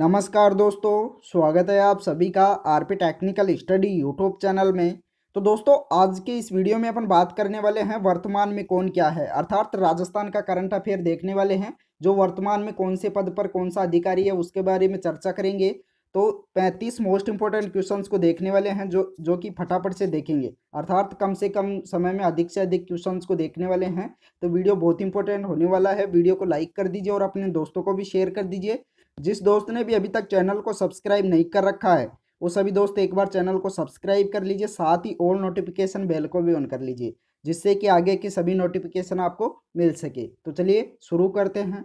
नमस्कार दोस्तों स्वागत है आप सभी का RP technical study YouTube channel में तो दोस्तों आज के इस वीडियो में अपन बात करने वाले हैं वर्तमान में कौन क्या है अर्थात राजस्थान का करंट अफेयर देखने वाले हैं जो वर्तमान में कौन से पद पर कौन सा अधिकारी है उसके बारे में चर्चा करेंगे तो पैंतीस मोस्ट इंपॉर्टेंट क्वेश्चन को देखने वाले हैं जो जो कि फटाफट से देखेंगे अर्थात कम से कम समय में अधिक से अधिक क्वेश्चन को देखने वाले हैं तो वीडियो बहुत इंपॉर्टेंट होने वाला है वीडियो को लाइक कर दीजिए और अपने दोस्तों को भी शेयर कर दीजिए जिस दोस्त ने भी अभी तक चैनल को सब्सक्राइब नहीं कर रखा है वो सभी दोस्त एक बार चैनल को सब्सक्राइब कर लीजिए साथ ही ऑल नोटिफिकेशन बेल को भी ऑन कर लीजिए जिससे कि आगे की सभी नोटिफिकेशन आपको मिल सके तो चलिए शुरू करते हैं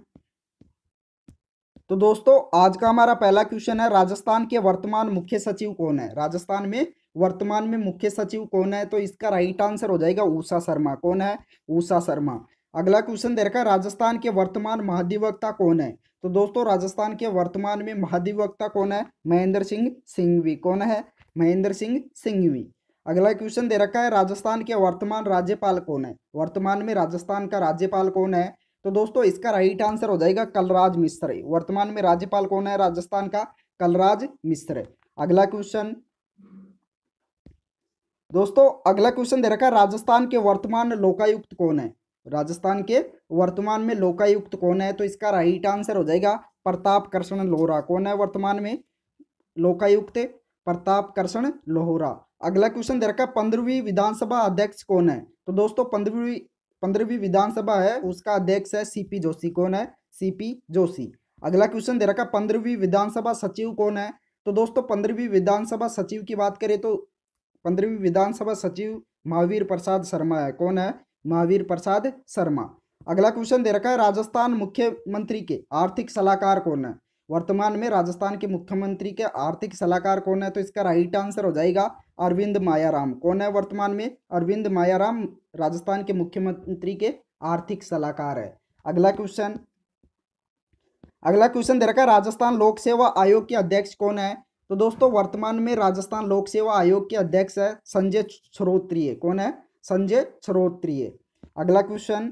तो दोस्तों आज का हमारा पहला क्वेश्चन है राजस्थान के वर्तमान मुख्य सचिव कौन है राजस्थान में वर्तमान में मुख्य सचिव कौन है तो इसका राइट आंसर हो जाएगा ऊषा शर्मा कौन है ऊषा शर्मा अगला क्वेश्चन दे रखा है राजस्थान के वर्तमान महाधिवक्ता कौन है तो दोस्तों राजस्थान के वर्तमान में महाधिवक्ता कौन है महेंद्र सिंह सिंघवी कौन है महेंद्र सिंह सिंघवी अगला क्वेश्चन दे रखा है राजस्थान के वर्तमान राज्यपाल कौन है वर्तमान में राजस्थान का राज्यपाल कौन है तो दोस्तों इसका राइट आंसर हो जाएगा कलराज मिश्र वर्तमान में राज्यपाल कौन है राजस्थान का कलराज मिश्र अगला क्वेश्चन दोस्तों अगला क्वेश्चन दे रखा है राजस्थान के वर्तमान लोकायुक्त कौन है राजस्थान के वर्तमान में लोकायुक्त कौन है तो इसका राइट आंसर हो जाएगा प्रताप कृष्ण लोहरा कौन है वर्तमान में लोकायुक्त प्रताप कृष्ण लोहरा अगला क्वेश्चन दे रखा है पंद्रहवीं विधानसभा अध्यक्ष कौन है तो दोस्तों पंद्रहवीं पंद्रहवीं विधानसभा है उसका अध्यक्ष है सीपी जोशी कौन है सीपी जोशी अगला क्वेश्चन दे रखा पंद्रहवीं विधानसभा सचिव कौन है तो दोस्तों पंद्रहवीं विधानसभा सचिव की बात करें तो पंद्रहवीं विधानसभा सचिव महावीर प्रसाद शर्मा है कौन है महावीर प्रसाद शर्मा अगला क्वेश्चन दे रखा है राजस्थान मुख्यमंत्री के आर्थिक सलाहकार कौन है वर्तमान में राजस्थान के मुख्यमंत्री के आर्थिक सलाहकार कौन है तो इसका राइट आंसर हो जाएगा अरविंद मायाराम कौन है वर्तमान में अरविंद मायाराम राजस्थान के मुख्यमंत्री के आर्थिक सलाहकार है अगला क्वेश्चन अगला क्वेश्चन दे रखा है राजस्थान लोक सेवा आयोग के अध्यक्ष कौन है तो दोस्तों वर्तमान में राजस्थान लोक सेवा आयोग के अध्यक्ष है संजय श्रोत्रिय कौन है संजय श्रोत्रिय अगला क्वेश्चन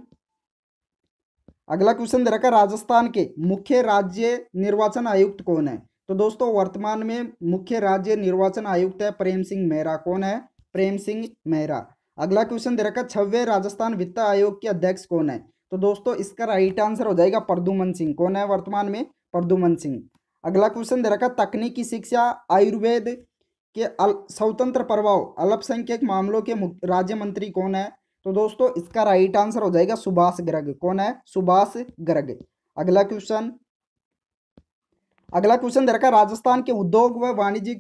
अगला क्वेश्चन दे रखा राजस्थान के मुख्य राज्य निर्वाचन आयुक्त कौन है तो दोस्तों वर्तमान में मुख्य राज्य निर्वाचन आयुक्त है प्रेम सिंह मेहरा कौन है प्रेम सिंह मेहरा अगला क्वेश्चन दे रखा छवे राजस्थान वित्त आयोग के अध्यक्ष कौन है तो दोस्तों इसका राइट आंसर हो जाएगा प्रदुमन सिंह कौन है वर्तमान में प्रदुमन सिंह अगला क्वेश्चन दे रखा तकनीकी शिक्षा आयुर्वेद के स्वतंत्र प्रभाव अल्पसंख्यक मामलों के राज्य मंत्री कौन है तो दोस्तों इसका राइट आंसर हो जाएगा सुभाष गर्ग कौन है सुभाष गर्ग अगला क्वेश्चन अगला क्वेश्चन रखा राजस्थान के उद्योग व वाणिज्य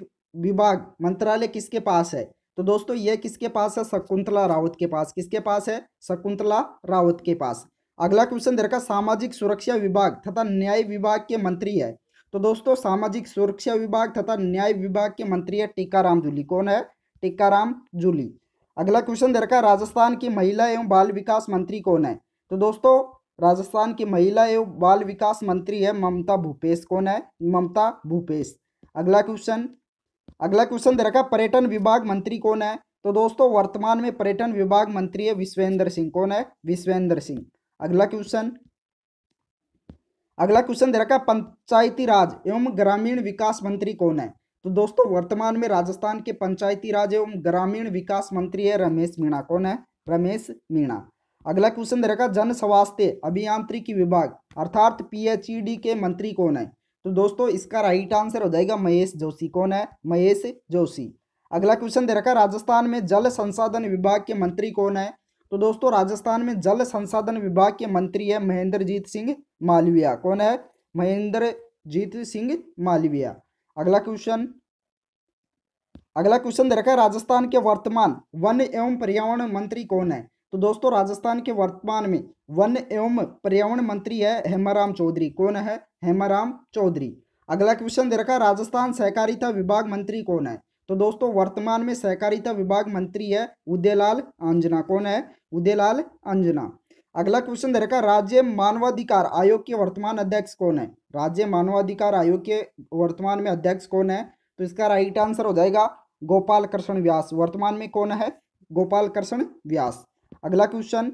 विभाग मंत्रालय किसके पास है तो दोस्तों ये किसके पास है शकुंतला रावत के पास किसके पास है शकुंतला रावत के पास अगला क्वेश्चन दे रखा सामाजिक सुरक्षा विभाग तथा न्याय विभाग के मंत्री है तो दोस्तों सामाजिक सुरक्षा विभाग तथा न्याय विभाग के मंत्री है टीकाराम जूली कौन है टीकाराम जूली अगला क्वेश्चन दे रखा है राजस्थान की महिला एवं बाल विकास मंत्री कौन है तो दोस्तों राजस्थान की महिला एवं बाल विकास मंत्री है ममता भूपेश कौन है ममता भूपेश अगला क्वेश्चन अगला क्वेश्चन दे रखा पर्यटन विभाग मंत्री कौन है तो दोस्तों वर्तमान में पर्यटन विभाग मंत्री है विश्वेंद्र सिंह कौन है विश्वेंद्र सिंह अगला क्वेश्चन अगला क्वेश्चन दे रखा पंचायती राज एवं ग्रामीण विकास मंत्री कौन है तो दोस्तों वर्तमान में राजस्थान के पंचायती राज एवं ग्रामीण विकास मंत्री है रमेश मीणा कौन है रमेश मीणा अगला क्वेश्चन रहेगा जन स्वास्थ्य अभियांत्रिकी विभाग अर्थात पीएचईडी e के मंत्री कौन है तो दोस्तों इसका राइट आंसर हो जाएगा महेश जोशी कौन है महेश जोशी अगला क्वेश्चन दे रखा राजस्थान में जल संसाधन विभाग के मंत्री कौन है तो दोस्तों राजस्थान में जल संसाधन विभाग के मंत्री है महेंद्रजीत सिंह मालविया कौन है महेंद्रजीत सिंह मालविया अगला क्वेश्चन अगला क्वेश्चन दे रखा है राजस्थान के वर्तमान वन एवं पर्यावरण मंत्री कौन है तो दोस्तों राजस्थान के वर्तमान में वन एवं पर्यावरण मंत्री है हेमाराम चौधरी कौन है हेमाराम चौधरी अगला क्वेश्चन दे रखा है राजस्थान सहकारिता विभाग मंत्री कौन है तो दोस्तों वर्तमान में सहकारिता विभाग मंत्री है उदयलाल अंजना कौन है उदयलाल अंजना अगला क्वेश्चन दे रखा है राज्य मानवाधिकार आयोग के वर्तमान अध्यक्ष कौन है राज्य मानवाधिकार आयोग के वर्तमान में अध्यक्ष कौन है तो इसका राइट आंसर हो जाएगा गोपाल कृष्ण व्यास वर्तमान में कौन है गोपाल कृष्ण व्यास अगला क्वेश्चन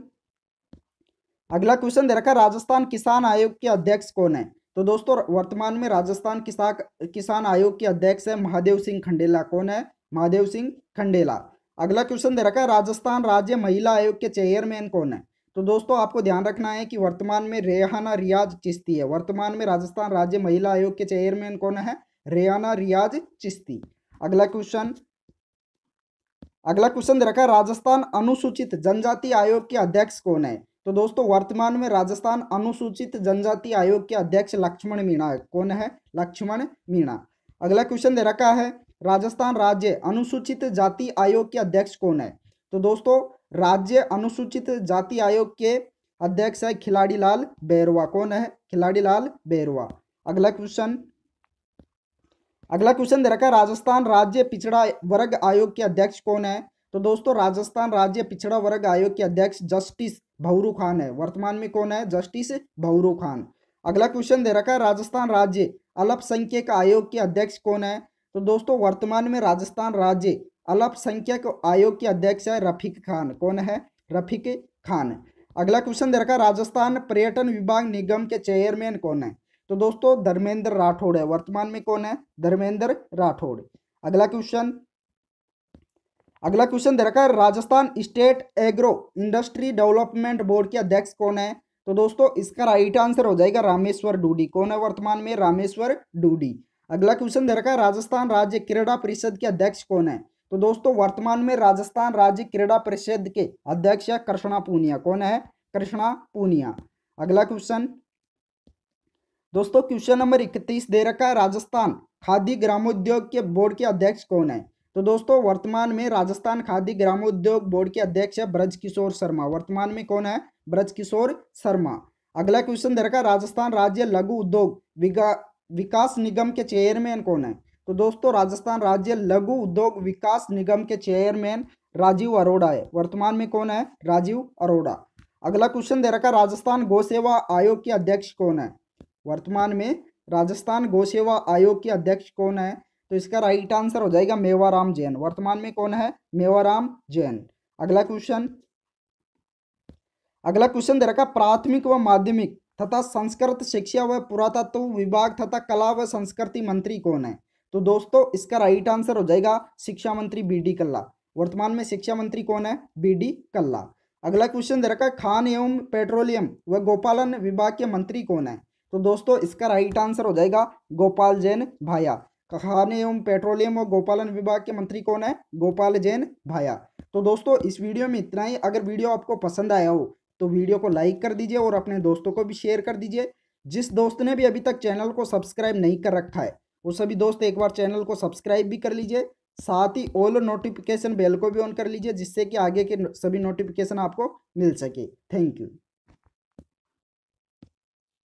अगला क्वेश्चन दे रखा राजस्थान किसान आयोग के अध्यक्ष कौन है तो दोस्तों वर्तमान में राजस्थान किसान किसान आयोग के अध्यक्ष है महादेव सिंह खंडेला कौन है महादेव सिंह खंडेला अगला क्वेश्चन दे रखा है राजस्थान राज्य महिला आयोग के चेयरमैन कौन है तो दोस्तों आपको ध्यान रखना है कि वर्तमान में रेहाना रियाज चिश्ती है वर्तमान में राजस्थान राज्य महिला आयोग के चेयरमैन कौन है रेहाना रियाज चिश्ती अगला क्वेश्चन अगला क्वेश्चन दे रखा है राजस्थान अनुसूचित जनजाति आयोग के अध्यक्ष कौन है तो दोस्तों वर्तमान में राजस्थान अनुसूचित जनजाति आयोग के अध्यक्ष लक्ष्मण मीणा है कौन है लक्ष्मण मीणा अगला क्वेश्चन दे रखा है राजस्थान राज्य अनुसूचित जाति आयोग के अध्यक्ष कौन है तो दोस्तों राज्य अनुसूचित जाति आयोग के अध्यक्ष है खिलाड़ी लाल बैरवा कौन है खिलाड़ी लाल बैरवा अगला क्वेश्चन अगला क्वेश्चन दे रखा है राजस्थान राज्य पिछड़ा वर्ग आयोग के अध्यक्ष कौन है तो दोस्तों राजस्थान राज्य पिछड़ा वर्ग आयोग के अध्यक्ष जस्टिस भौरू खान है वर्तमान में कौन है जस्टिस भौरू खान अगला क्वेश्चन दे रखा है राजस्थान राज्य अल्पसंख्यक आयोग के अध्यक्ष कौन है तो दोस्तों वर्तमान में राजस्थान राज्य अल्पसंख्यक आयोग के अध्यक्ष है रफीक खान कौन है रफीक खान अगला क्वेश्चन दे रखा है राजस्थान पर्यटन विभाग निगम के चेयरमैन कौन है तो दोस्तों धर्मेंद्र राठौड़ है वर्तमान में कौन है धर्मेंद्र राठौड़ अगला क्वेश्चन अगला क्वेश्चन दे रखा है Rajasthan state agro industry development board के अध्यक्ष कौन है तो दोस्तों इसका राइट आंसर हो जाएगा रामेश्वर डूडी कौन है वर्तमान में रामेश्वर डूडी अगला क्वेश्चन दे रखा है राजस्थान राज्य क्रीड़ा परिषद के अध्यक्ष कौन है तो दोस्तों वर्तमान में राजस्थान राज्य क्रीड़ा परिषद के अध्यक्ष है कृष्णा पूनिया कौन है कृष्णा पूनिया अगला क्वेश्चन दोस्तों क्वेश्चन नंबर इकतीस दे रखा है राजस्थान खादी ग्रामोद्योग के बोर्ड के अध्यक्ष कौन है तो दोस्तों वर्तमान में राजस्थान खादी ग्रामोद्योग बोर्ड के अध्यक्ष है ब्रज किशोर शर्मा वर्तमान में कौन है ब्रज किशोर शर्मा अगला क्वेश्चन दे रखा राजस्थान राज्य लघु उद्योग विकास निगम के चेयरमैन कौन है तो दोस्तों राजस्थान राज्य लघु उद्योग विकास निगम के चेयरमैन राजीव अरोड़ा है वर्तमान में कौन है राजीव अरोड़ा अगला क्वेश्चन दे रखा राजस्थान गौ सेवा आयोग के अध्यक्ष कौन है वर्तमान में राजस्थान गोसेवा आयोग के अध्यक्ष कौन है तो इसका राइट आंसर हो जाएगा मेवाराम जैन वर्तमान में कौन है मेवाराम जैन अगला क्वेश्चन अगला क्वेश्चन दे रखा प्राथमिक व माध्यमिक तथा संस्कृत शिक्षा व पुरातत्व विभाग तथा कला व संस्कृति मंत्री कौन है तो दोस्तों इसका राइट आंसर हो जाएगा शिक्षा मंत्री बी डी कल्ला वर्तमान में शिक्षा मंत्री कौन है बी डी कल्ला अगला क्वेश्चन दे रखा खान एवं पेट्रोलियम व गोपालन विभाग के मंत्री कौन है तो दोस्तों इसका राइट आंसर हो जाएगा गोपाल जैन भाया खाने एवं पेट्रोलियम और गोपालन विभाग के मंत्री कौन है गोपाल जैन भाया तो दोस्तों इस वीडियो में इतना ही अगर वीडियो आपको पसंद आया हो तो वीडियो को लाइक कर दीजिए और अपने दोस्तों को भी शेयर कर दीजिए जिस दोस्त ने भी अभी तक चैनल को सब्सक्राइब नहीं कर रखा है वो सभी दोस्त एक बार चैनल को सब्सक्राइब भी कर लीजिए साथ ही ऑल नोटिफिकेशन बेल को भी ऑन कर लीजिए जिससे कि आगे के सभी नोटिफिकेशन आपको मिल सके थैंक यू